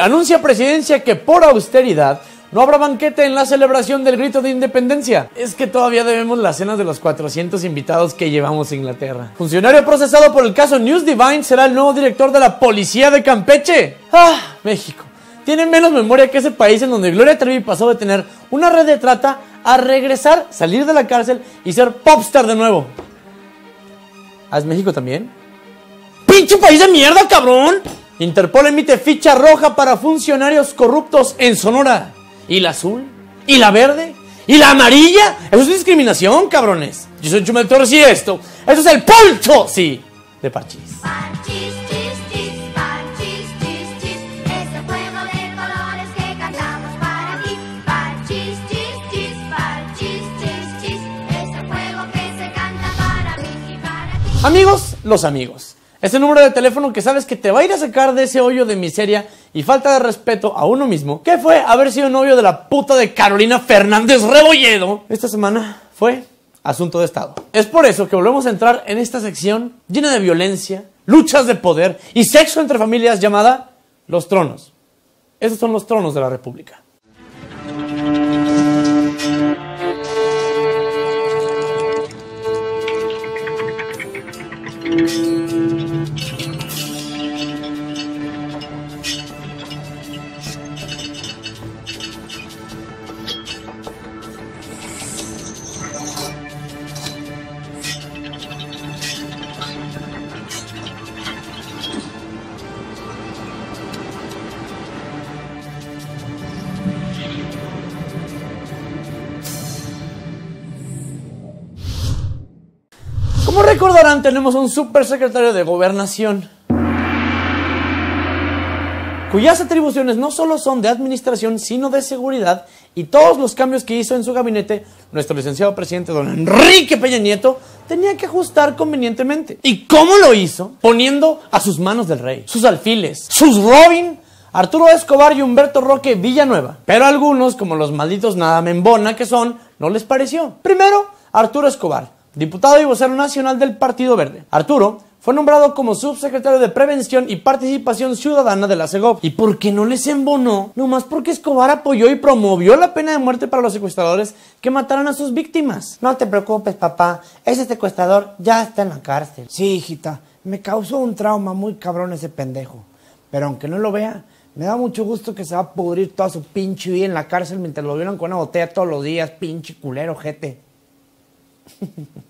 anuncia presidencia que por austeridad no habrá banquete en la celebración del grito de independencia. Es que todavía debemos las cenas de los 400 invitados que llevamos a Inglaterra. Funcionario procesado por el caso News Divine será el nuevo director de la policía de Campeche. ¡Ah! México. Tiene menos memoria que ese país en donde Gloria Trevi pasó de tener una red de trata a regresar, salir de la cárcel y ser popstar de nuevo. ¿Haz México también? ¡Pinche país de mierda, cabrón! Interpol emite ficha roja para funcionarios corruptos en Sonora. ¿Y la azul? ¿Y la verde? ¿Y la amarilla? Eso es discriminación, cabrones. Yo soy Chumel Torres y esto. Eso es el polcho! sí, de Pachis Amigos, los amigos. Ese número de teléfono que sabes que te va a ir a sacar de ese hoyo de miseria y falta de respeto a uno mismo, que fue haber sido novio de la puta de Carolina Fernández Rebolledo. Esta semana fue asunto de Estado. Es por eso que volvemos a entrar en esta sección llena de violencia, luchas de poder y sexo entre familias llamada Los Tronos. Esos son los tronos de la República. tenemos un supersecretario de gobernación cuyas atribuciones no solo son de administración, sino de seguridad, y todos los cambios que hizo en su gabinete, nuestro licenciado presidente don Enrique Peña Nieto tenía que ajustar convenientemente. ¿Y cómo lo hizo? Poniendo a sus manos del rey, sus alfiles, sus Robin, Arturo Escobar y Humberto Roque Villanueva. Pero a algunos, como los malditos nada membona que son, no les pareció. Primero, Arturo Escobar diputado y vocero nacional del Partido Verde. Arturo fue nombrado como subsecretario de Prevención y Participación Ciudadana de la CEGOP. ¿Y por qué no les embonó? Nomás porque Escobar apoyó y promovió la pena de muerte para los secuestradores que mataron a sus víctimas. No te preocupes, papá. Ese secuestrador ya está en la cárcel. Sí, hijita. Me causó un trauma muy cabrón ese pendejo. Pero aunque no lo vea, me da mucho gusto que se va a pudrir toda su pinche vida en la cárcel mientras lo vieron con una botella todos los días, pinche culero, jete.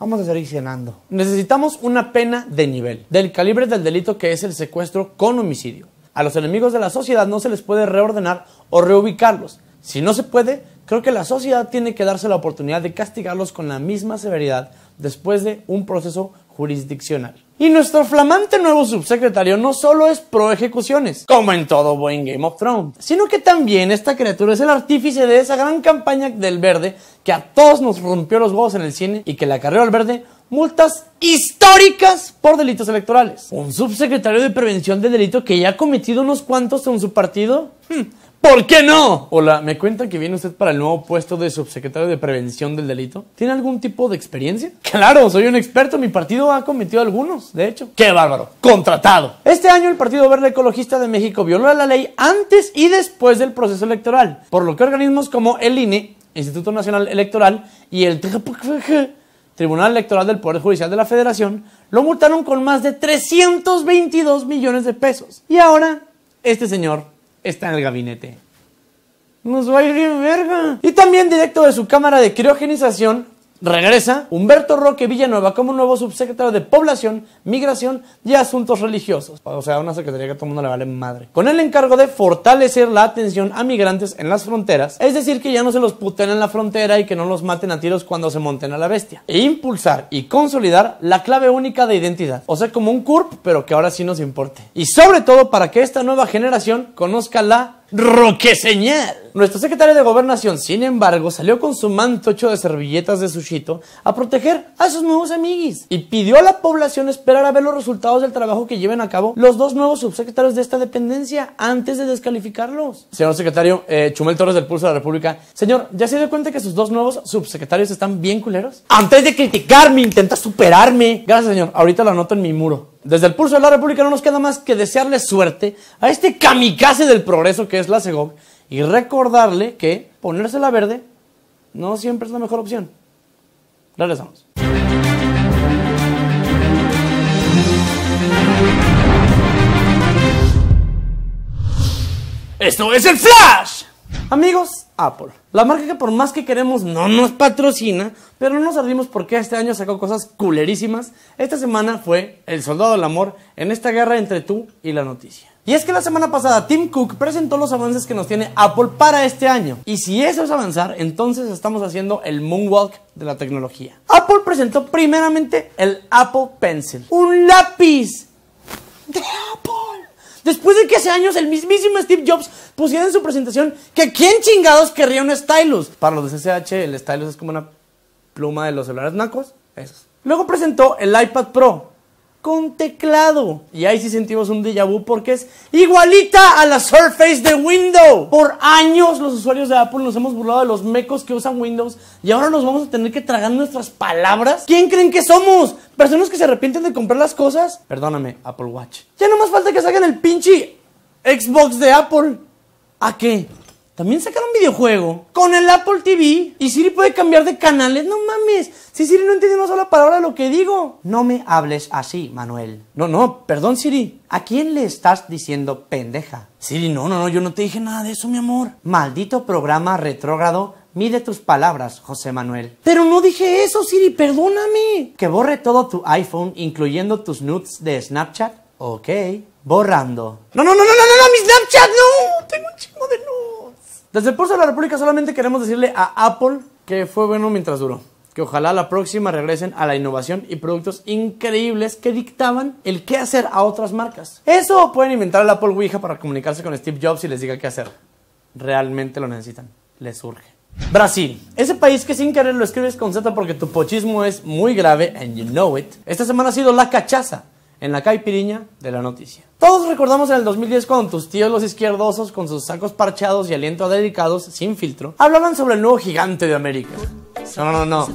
Vamos a seguir cenando. Necesitamos una pena de nivel, del calibre del delito que es el secuestro con homicidio. A los enemigos de la sociedad no se les puede reordenar o reubicarlos. Si no se puede, creo que la sociedad tiene que darse la oportunidad de castigarlos con la misma severidad después de un proceso jurisdiccional. Y nuestro flamante nuevo subsecretario no solo es pro ejecuciones, como en todo buen Game of Thrones, sino que también esta criatura es el artífice de esa gran campaña del verde que a todos nos rompió los huevos en el cine y que le acarreó al verde multas históricas por delitos electorales. Un subsecretario de prevención de delito que ya ha cometido unos cuantos en su partido, hmm, ¿Por qué no? Hola, me cuenta que viene usted para el nuevo puesto de subsecretario de Prevención del Delito. ¿Tiene algún tipo de experiencia? Claro, soy un experto. Mi partido ha cometido algunos, de hecho. ¡Qué bárbaro! ¡Contratado! Este año el Partido Verde Ecologista de México violó la ley antes y después del proceso electoral, por lo que organismos como el INE, Instituto Nacional Electoral y el Tribunal Electoral del Poder Judicial de la Federación lo multaron con más de 322 millones de pesos. Y ahora, este señor está en el gabinete. Nos va a ir bien verga. Y también directo de su cámara de criogenización Regresa Humberto Roque Villanueva como nuevo subsecretario de Población, Migración y Asuntos Religiosos. O sea, una secretaría que a todo el mundo le vale madre. Con el encargo de fortalecer la atención a migrantes en las fronteras, es decir, que ya no se los puten en la frontera y que no los maten a tiros cuando se monten a la bestia. E impulsar y consolidar la clave única de identidad. O sea, como un CURP, pero que ahora sí nos importe. Y sobre todo para que esta nueva generación conozca la ¡Roque señal! Nuestro secretario de Gobernación, sin embargo, salió con su mantocho de servilletas de sushito a proteger a sus nuevos amiguis y pidió a la población esperar a ver los resultados del trabajo que lleven a cabo los dos nuevos subsecretarios de esta dependencia antes de descalificarlos. Señor secretario eh, Chumel Torres del Pulso de la República, señor, ¿ya se dio cuenta que sus dos nuevos subsecretarios están bien culeros? Antes de criticarme, intenta superarme. Gracias, señor. Ahorita lo anoto en mi muro. Desde el pulso de la República no nos queda más que desearle suerte a este kamikaze del progreso que es la CEGOC y recordarle que ponérsela la verde no siempre es la mejor opción. Regresamos. Esto es el Flash Amigos, Apple, la marca que por más que queremos no nos patrocina, pero no nos ardimos porque este año sacó cosas culerísimas. Esta semana fue El Soldado del Amor en esta guerra entre tú y la noticia. Y es que la semana pasada Tim Cook presentó los avances que nos tiene Apple para este año. Y si eso es avanzar, entonces estamos haciendo el moonwalk de la tecnología. Apple presentó primeramente el Apple Pencil, un lápiz de Apple. Después de que hace años el mismísimo Steve Jobs pusiera en su presentación que quién chingados querría un stylus. Para los de CCH, el stylus es como una pluma de los celulares nacos. Esos. Luego presentó el iPad Pro con teclado. Y ahí sí sentimos un déjà vu porque es igualita a la Surface de Windows. Por años los usuarios de Apple nos hemos burlado de los mecos que usan Windows y ahora nos vamos a tener que tragar nuestras palabras. ¿Quién creen que somos? ¿Personas que se arrepienten de comprar las cosas? Perdóname, Apple Watch falta que saquen el pinche Xbox de Apple. ¿A qué? También sacaron videojuego con el Apple TV. Y Siri puede cambiar de canales. No mames. Si Siri no entiende una sola palabra de lo que digo. No me hables así, Manuel. No, no, perdón, Siri. ¿A quién le estás diciendo pendeja? Siri, no, no, no, yo no te dije nada de eso, mi amor. Maldito programa retrógrado. Mide tus palabras, José Manuel. Pero no dije eso, Siri, perdóname. Que borre todo tu iPhone, incluyendo tus nudes de Snapchat Ok, borrando. No, no, no, no, no, no, no, mi Snapchat, no, tengo un chingo de luz. Desde el de la República solamente queremos decirle a Apple que fue bueno mientras duró. Que ojalá la próxima regresen a la innovación y productos increíbles que dictaban el qué hacer a otras marcas. Eso pueden inventar el Apple Ouija para comunicarse con Steve Jobs y les diga qué hacer. Realmente lo necesitan, les urge. Brasil, ese país que sin querer lo escribes con Z porque tu pochismo es muy grave and you know it. Esta semana ha sido la cachaza, en la caipiriña de la noticia. Todos recordamos en el 2010 cuando tus tíos los izquierdosos, con sus sacos parchados y aliento dedicados sin filtro, hablaban sobre el nuevo gigante de América. No, no, no,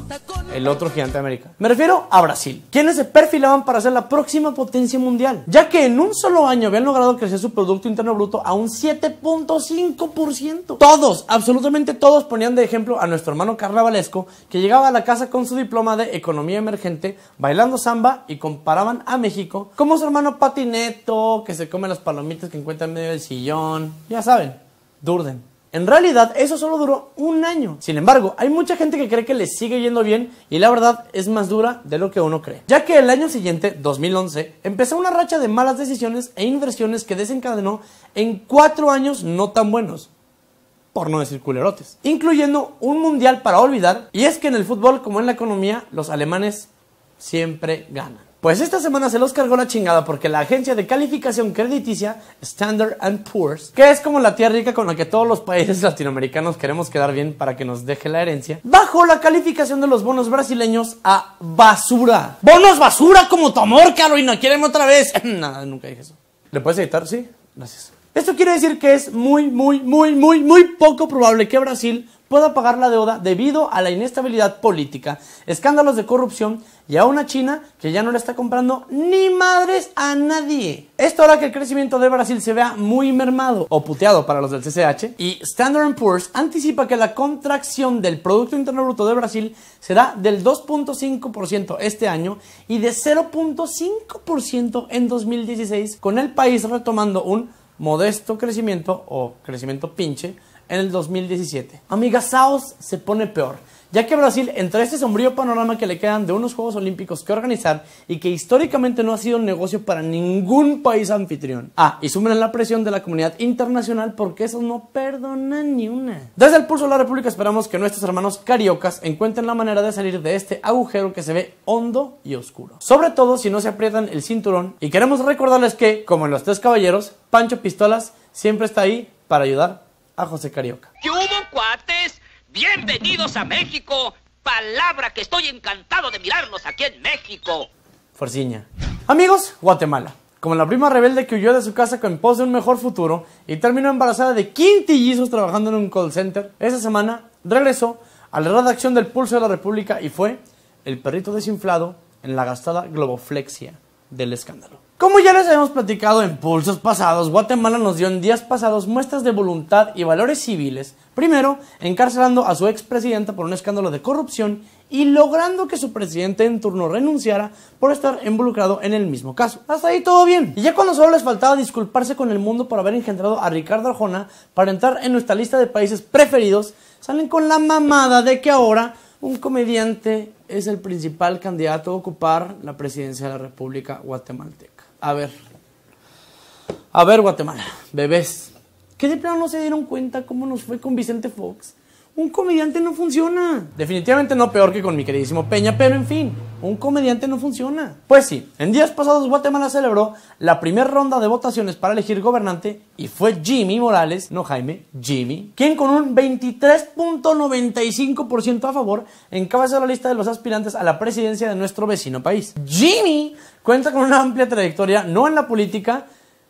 El otro gigante de América. Me refiero a Brasil, quienes se perfilaban para ser la próxima potencia mundial, ya que en un solo año habían logrado crecer su Producto Interno Bruto a un 7.5%. Todos, absolutamente todos, ponían de ejemplo a nuestro hermano Valesco que llegaba a la casa con su diploma de Economía Emergente, bailando samba y comparaban a México como su hermano Patineto, que se come las palomitas que encuentran en medio del sillón. Ya saben, Durden. En realidad, eso solo duró un año. Sin embargo, hay mucha gente que cree que le sigue yendo bien y la verdad es más dura de lo que uno cree. Ya que el año siguiente, 2011, empezó una racha de malas decisiones e inversiones que desencadenó en cuatro años no tan buenos por no decir culerotes, incluyendo un mundial para olvidar, y es que en el fútbol como en la economía, los alemanes siempre ganan. Pues esta semana se los cargó la chingada porque la agencia de calificación crediticia Standard Poor's, que es como la tía rica con la que todos los países latinoamericanos queremos quedar bien para que nos deje la herencia, bajó la calificación de los bonos brasileños a basura. ¡Bonos basura como tu amor, Carolina! quieren otra vez! Nada, nunca dije eso. ¿Le puedes editar? Sí, gracias. Esto quiere decir que es muy, muy, muy, muy, muy poco probable que Brasil pueda pagar la deuda debido a la inestabilidad política, escándalos de corrupción y a una China que ya no le está comprando ni madres a nadie. Esto hará que el crecimiento de Brasil se vea muy mermado o puteado para los del CCH y Standard Poor's anticipa que la contracción del Producto Interno Bruto de Brasil será del 2.5% este año y de 0.5% en 2016 con el país retomando un modesto crecimiento o crecimiento pinche en el 2017. Saos se pone peor, ya que Brasil, entre este sombrío panorama que le quedan de unos Juegos Olímpicos que organizar y que históricamente no ha sido un negocio para ningún país anfitrión. Ah, y sumen la presión de la comunidad internacional porque esos no perdonan ni una. Desde el pulso de la República esperamos que nuestros hermanos cariocas encuentren la manera de salir de este agujero que se ve hondo y oscuro. Sobre todo si no se aprietan el cinturón. Y queremos recordarles que, como en los tres caballeros, Pancho Pistolas siempre está ahí para ayudar a José Carioca. ¿Qué cuates? Bienvenidos a México. Palabra que estoy encantado de mirarlos aquí en México. Forciña. Amigos, Guatemala. Como la prima rebelde que huyó de su casa con pos de un mejor futuro y terminó embarazada de quintillizos trabajando en un call center, esa semana regresó a la redacción del Pulso de la República y fue el perrito desinflado en la gastada globoflexia del escándalo. Como ya les habíamos platicado en pulsos pasados, Guatemala nos dio en días pasados muestras de voluntad y valores civiles, primero encarcelando a su expresidenta por un escándalo de corrupción y logrando que su presidente en turno renunciara por estar involucrado en el mismo caso. Hasta ahí todo bien. Y ya cuando solo les faltaba disculparse con el mundo por haber engendrado a Ricardo Arjona para entrar en nuestra lista de países preferidos, salen con la mamada de que ahora un comediante es el principal candidato a ocupar la presidencia de la República guatemalteca. A ver, a ver Guatemala, bebés, ¿qué de plano no se dieron cuenta cómo nos fue con Vicente Fox? un comediante no funciona. Definitivamente no peor que con mi queridísimo Peña, pero en fin, un comediante no funciona. Pues sí, en días pasados Guatemala celebró la primera ronda de votaciones para elegir gobernante y fue Jimmy Morales, no Jaime, Jimmy, quien con un 23.95% a favor encabezó la lista de los aspirantes a la presidencia de nuestro vecino país. Jimmy cuenta con una amplia trayectoria, no en la política,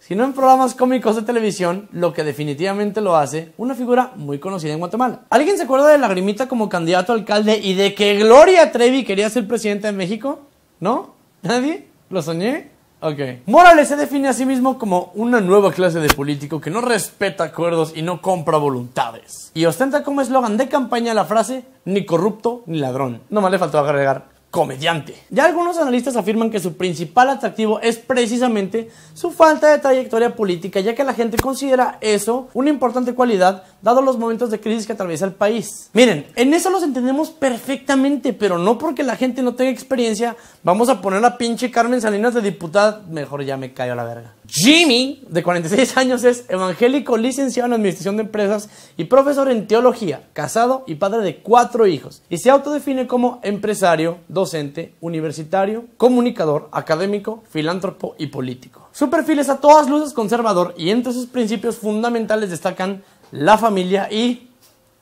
sino en programas cómicos de televisión, lo que definitivamente lo hace una figura muy conocida en Guatemala. ¿Alguien se acuerda de Lagrimita como candidato a alcalde y de que Gloria Trevi quería ser presidenta de México? ¿No? ¿Nadie? ¿Lo soñé? Ok. Morales se define a sí mismo como una nueva clase de político que no respeta acuerdos y no compra voluntades. Y ostenta como eslogan de campaña la frase ni corrupto ni ladrón. No más le faltó agregar comediante. Ya algunos analistas afirman que su principal atractivo es precisamente su falta de trayectoria política, ya que la gente considera eso una importante cualidad dado los momentos de crisis que atraviesa el país. Miren, en eso los entendemos perfectamente, pero no porque la gente no tenga experiencia, vamos a poner a pinche Carmen Salinas de diputada, mejor ya me callo a la verga. Jimmy, de 46 años, es evangélico, licenciado en Administración de Empresas y profesor en Teología, casado y padre de cuatro hijos, y se autodefine como empresario, docente, universitario, comunicador, académico, filántropo y político. Su perfil es a todas luces conservador y entre sus principios fundamentales destacan la familia y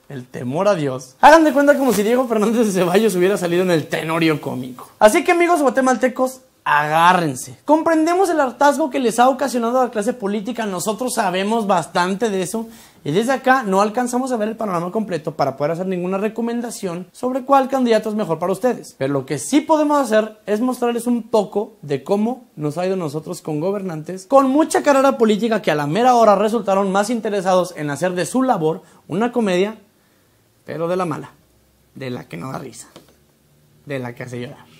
el temor a Dios. Hagan de cuenta como si Diego Fernández de Ceballos hubiera salido en el tenorio cómico. Así que amigos guatemaltecos, agárrense. Comprendemos el hartazgo que les ha ocasionado a la clase política, nosotros sabemos bastante de eso y desde acá no alcanzamos a ver el panorama completo para poder hacer ninguna recomendación sobre cuál candidato es mejor para ustedes. Pero lo que sí podemos hacer es mostrarles un poco de cómo nos ha ido nosotros con gobernantes con mucha carrera política que a la mera hora resultaron más interesados en hacer de su labor una comedia, pero de la mala, de la que no da risa, de la que hace llorar.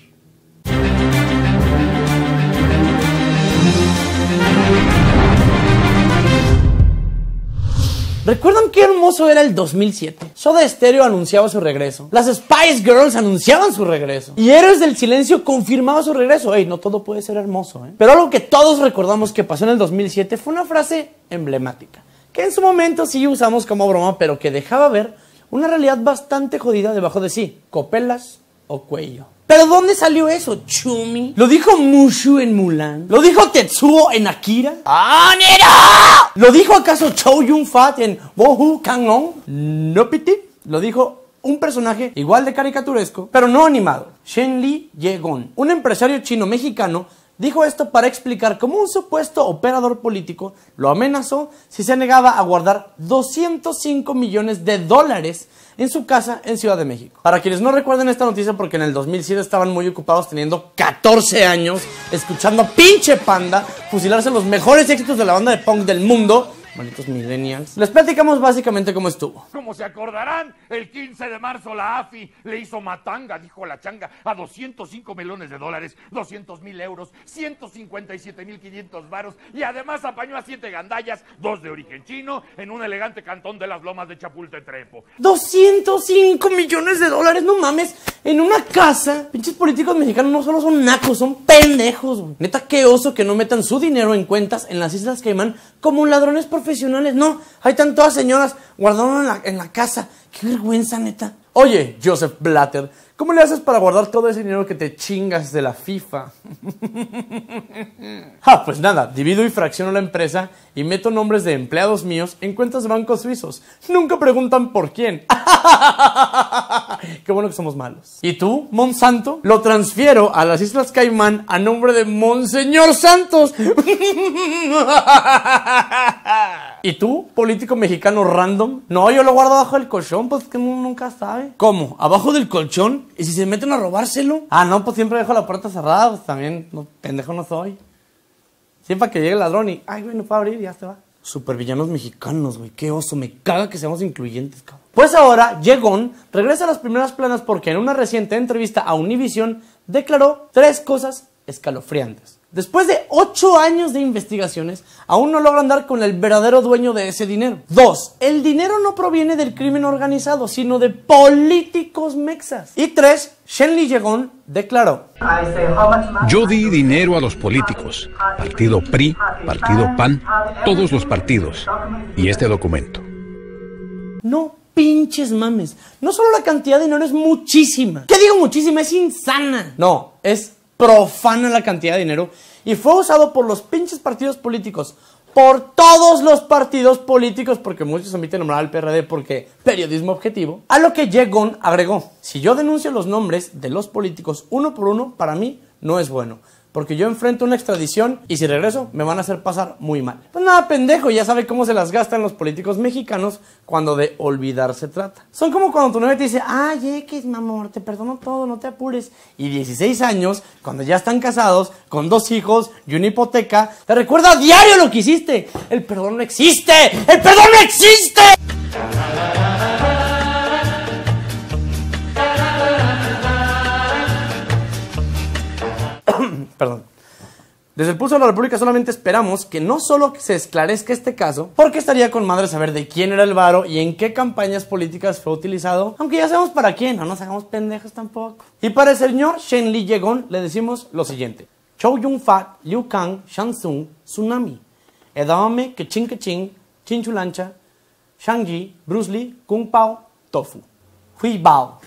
¿Recuerdan qué hermoso era el 2007? Soda Stereo anunciaba su regreso. Las Spice Girls anunciaban su regreso. Y Héroes del Silencio confirmaba su regreso. Ey, no todo puede ser hermoso, ¿eh? Pero algo que todos recordamos que pasó en el 2007 fue una frase emblemática. Que en su momento sí usamos como broma, pero que dejaba ver una realidad bastante jodida debajo de sí. Copelas, o cuello. ¿Pero dónde salió eso, Chumi? ¿Lo dijo Mushu en Mulan? ¿Lo dijo Tetsuo en Akira? ¿Lo dijo acaso Chou Yun-fat en Wohu Kang-on? No, piti. Lo dijo un personaje igual de caricaturesco, pero no animado. Shen Li Ye Gong un empresario chino-mexicano, dijo esto para explicar cómo un supuesto operador político lo amenazó si se negaba a guardar 205 millones de dólares en su casa en Ciudad de México. Para quienes no recuerden esta noticia, porque en el 2007 estaban muy ocupados teniendo 14 años, escuchando a pinche panda fusilarse los mejores éxitos de la banda de punk del mundo, Malditos millennials. Les platicamos básicamente cómo estuvo. Como se acordarán, el 15 de marzo la AFI le hizo matanga, dijo la changa, a 205 millones de dólares, 200 mil euros, 157 mil 500 varos y además apañó a siete gandallas, dos de origen chino, en un elegante cantón de las lomas de Chapulte Trepo 205 millones de dólares, no mames, en una casa. Pinches políticos mexicanos no solo son nacos, son pendejos. Neta, qué oso que no metan su dinero en cuentas en las Islas Caimán como ladrones por profesionales, no. Hay tantas señoras guardando en la, en la casa. Qué vergüenza, neta. Oye, Joseph Blatter ¿Cómo le haces para guardar todo ese dinero que te chingas de la FIFA? ah, pues nada, divido y fracciono la empresa y meto nombres de empleados míos en cuentas de bancos suizos. Nunca preguntan por quién. Qué bueno que somos malos. ¿Y tú, Monsanto? Lo transfiero a las Islas Caimán a nombre de Monseñor Santos. ¿Y tú, político mexicano random? No, yo lo guardo abajo del colchón, pues que uno nunca sabe. ¿Cómo? ¿Abajo del colchón? ¿Y si se meten a robárselo? Ah, no, pues siempre dejo la puerta cerrada, pues también pendejo no soy. Siempre que llegue el ladrón y, ay, güey, no puedo abrir, ya se va. Supervillanos mexicanos, güey, qué oso, me caga que seamos incluyentes, cabrón. Pues ahora, Yegon regresa a las primeras planas porque en una reciente entrevista a Univision declaró tres cosas escalofriantes. Después de ocho años de investigaciones, aún no logran dar con el verdadero dueño de ese dinero. Dos, El dinero no proviene del crimen organizado, sino de políticos mexas. Y tres, Shenley Yegón declaró. Yo di dinero a los políticos, partido PRI, partido PAN, todos los partidos, y este documento. No pinches mames. No solo la cantidad de dinero es muchísima. ¿Qué digo muchísima? Es insana. No, es profana la cantidad de dinero y fue usado por los pinches partidos políticos, por todos los partidos políticos, porque muchos omiten nombrar al PRD porque periodismo objetivo, a lo que Yegon agregó, si yo denuncio los nombres de los políticos uno por uno, para mí no es bueno. Porque yo enfrento una extradición y si regreso me van a hacer pasar muy mal. Pues nada, pendejo, ya sabe cómo se las gastan los políticos mexicanos cuando de olvidar se trata. Son como cuando tu novia te dice, ay, X, mi amor, te perdono todo, no te apures. Y 16 años, cuando ya están casados, con dos hijos y una hipoteca, te recuerda a diario lo que hiciste. El perdón no existe, el perdón no existe. perdón. Desde el Pulso de la República solamente esperamos que no solo se esclarezca este caso, porque estaría con madre saber de quién era el varo y en qué campañas políticas fue utilizado, aunque ya sabemos para quién, no nos hagamos pendejos tampoco. Y para el señor Shen Li Yegon le decimos lo siguiente. Chou Yun Fat, Liu Kang, Tsung, Tsunami, Edame, Kachin, Chin Chinchulancha, shang Yi, Bruce Lee, Kung Pao, Tofu. Hui Bao.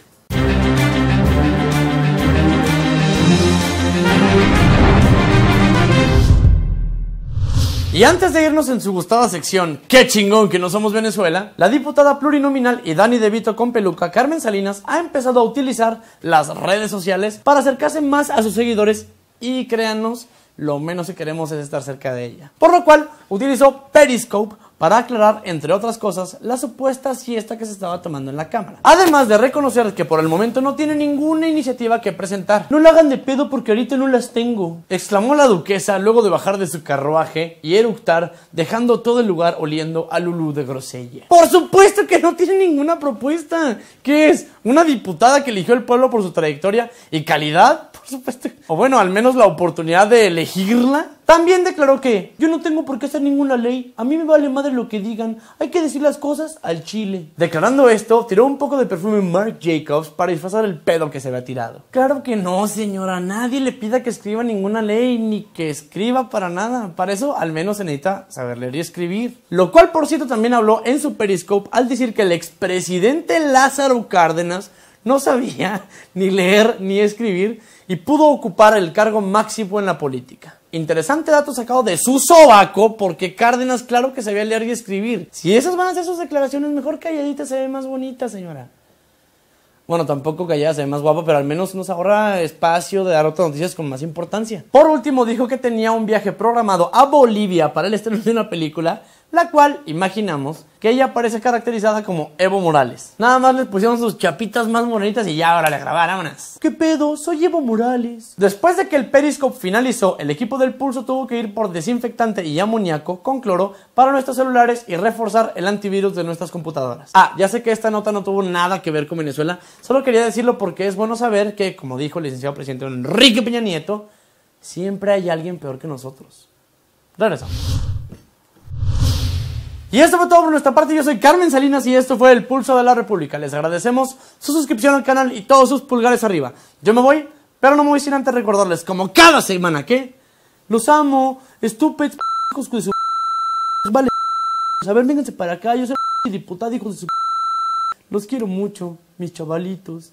Y antes de irnos en su gustada sección, qué chingón que no somos Venezuela, la diputada plurinominal y Dani De Vito con peluca Carmen Salinas ha empezado a utilizar las redes sociales para acercarse más a sus seguidores y créanos, lo menos que queremos es estar cerca de ella. Por lo cual, utilizó Periscope, para aclarar, entre otras cosas, la supuesta siesta que se estaba tomando en la Cámara. Además de reconocer que por el momento no tiene ninguna iniciativa que presentar. No la hagan de pedo porque ahorita no las tengo, exclamó la duquesa luego de bajar de su carruaje y eructar, dejando todo el lugar oliendo a Lulu de grosella. Por supuesto que no tiene ninguna propuesta. ¿Qué es? ¿Una diputada que eligió el pueblo por su trayectoria y calidad? O bueno, al menos la oportunidad de elegirla. También declaró que yo no tengo por qué hacer ninguna ley, a mí me vale madre lo que digan, hay que decir las cosas al chile. Declarando esto, tiró un poco de perfume Marc Jacobs para disfrazar el pedo que se había tirado. Claro que no, señora, nadie le pida que escriba ninguna ley ni que escriba para nada. Para eso al menos se necesita saber leer y escribir. Lo cual, por cierto, también habló en su Periscope al decir que el expresidente Lázaro Cárdenas no sabía ni leer ni escribir y pudo ocupar el cargo máximo en la política. Interesante dato sacado de su sobaco, porque Cárdenas, claro que sabía leer y escribir. Si esas van a ser sus declaraciones, mejor calladita se ve más bonita, señora. Bueno, tampoco callada se ve más guapa, pero al menos nos ahorra espacio de dar otras noticias con más importancia. Por último, dijo que tenía un viaje programado a Bolivia para el estreno de una película la cual imaginamos que ella aparece caracterizada como Evo Morales. Nada más les pusieron sus chapitas más morenitas y ya ahora le grabar, ¿Qué pedo? Soy Evo Morales. Después de que el Periscope finalizó, el equipo del Pulso tuvo que ir por desinfectante y amoníaco con cloro para nuestros celulares y reforzar el antivirus de nuestras computadoras. Ah, ya sé que esta nota no tuvo nada que ver con Venezuela, solo quería decirlo porque es bueno saber que, como dijo el licenciado presidente Enrique Peña Nieto, siempre hay alguien peor que nosotros. Regresamos. Y esto fue todo por nuestra parte. Yo soy Carmen Salinas y esto fue El Pulso de la República. Les agradecemos su suscripción al canal y todos sus pulgares arriba. Yo me voy, pero no me voy sin antes recordarles, como cada semana, ¿qué? los amo, estúpidos, hijos de su. Vale, a ver, vénganse para acá. Yo soy diputado, hijos de su. Los quiero mucho, mis chavalitos.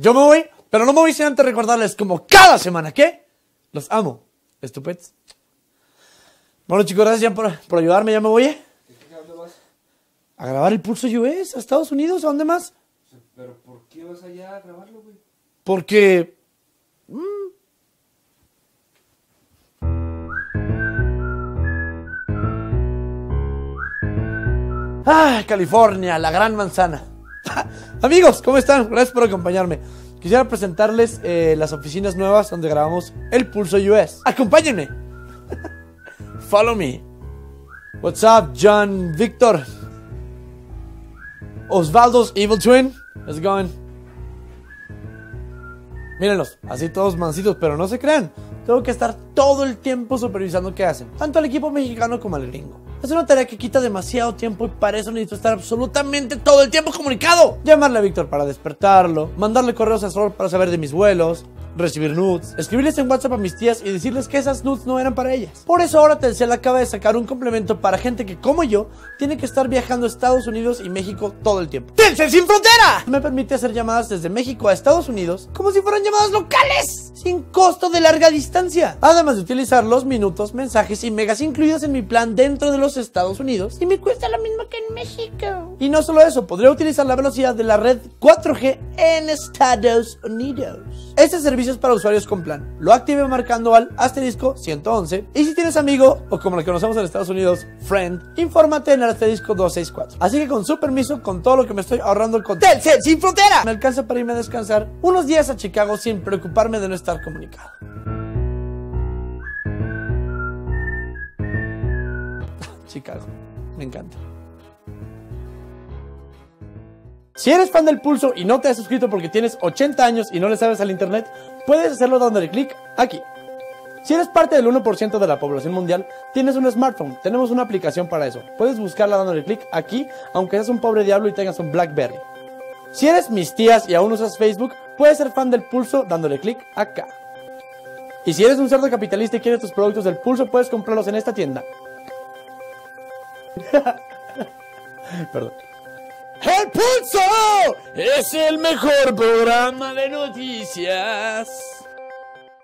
Yo me voy, pero no me voy sin antes recordarles como cada semana ¿qué? los amo, estupets. Bueno, chicos, gracias por, por ayudarme. Ya me voy. ¿eh? ¿A vas? ¿A grabar el Pulso US? ¿A Estados Unidos? ¿A dónde más? ¿Pero por qué vas allá a grabarlo, güey? Porque... Ah, California, la gran manzana. Amigos, ¿cómo están? Gracias por acompañarme. Quisiera presentarles eh, las oficinas nuevas donde grabamos el Pulso US. ¡Acompáñenme! Follow me. What's up, John Victor? Osvaldo's Evil Twin. Let's go. going? Mírenlos, así todos mansitos, pero no se crean. Tengo que estar todo el tiempo supervisando qué hacen, tanto al equipo mexicano como al gringo. Es una tarea que quita demasiado tiempo y para eso necesito estar absolutamente todo el tiempo comunicado. Llamarle a Víctor para despertarlo, mandarle correos a Sol para saber de mis vuelos, recibir nudes, escribirles en WhatsApp a mis tías y decirles que esas nudes no eran para ellas. Por eso ahora Telcel acaba de sacar un complemento para gente que, como yo, tiene que estar viajando a Estados Unidos y México todo el tiempo. ¡Telcel sin frontera! Me permite hacer llamadas desde México a Estados Unidos como si fueran llamadas locales sin costo de larga distancia, además de utilizar los minutos, mensajes y megas incluidos en mi plan dentro de los Estados Unidos y me cuesta lo mismo que en México. Y no solo eso, podría utilizar la velocidad de la red 4G en Estados Unidos. Este servicio es para usuarios con plan. Lo active marcando al asterisco 111 y si tienes amigo o como lo conocemos en Estados Unidos, friend, infórmate en el asterisco 264. Así que con su permiso, con todo lo que me estoy ahorrando con Telcel sin frontera, me alcanza para irme a descansar unos días a Chicago sin preocuparme de nuestra comunicado. Chicago, me encanta. Si eres fan del pulso y no te has suscrito porque tienes 80 años y no le sabes al internet, puedes hacerlo dándole clic aquí. Si eres parte del 1% de la población mundial, tienes un smartphone, tenemos una aplicación para eso. Puedes buscarla dándole clic aquí, aunque seas un pobre diablo y tengas un Blackberry. Si eres mis tías y aún usas Facebook, Puedes ser fan del Pulso dándole clic acá. Y si eres un cerdo capitalista y quieres tus productos del Pulso, puedes comprarlos en esta tienda. Perdón. ¡El Pulso! Es el mejor programa de noticias.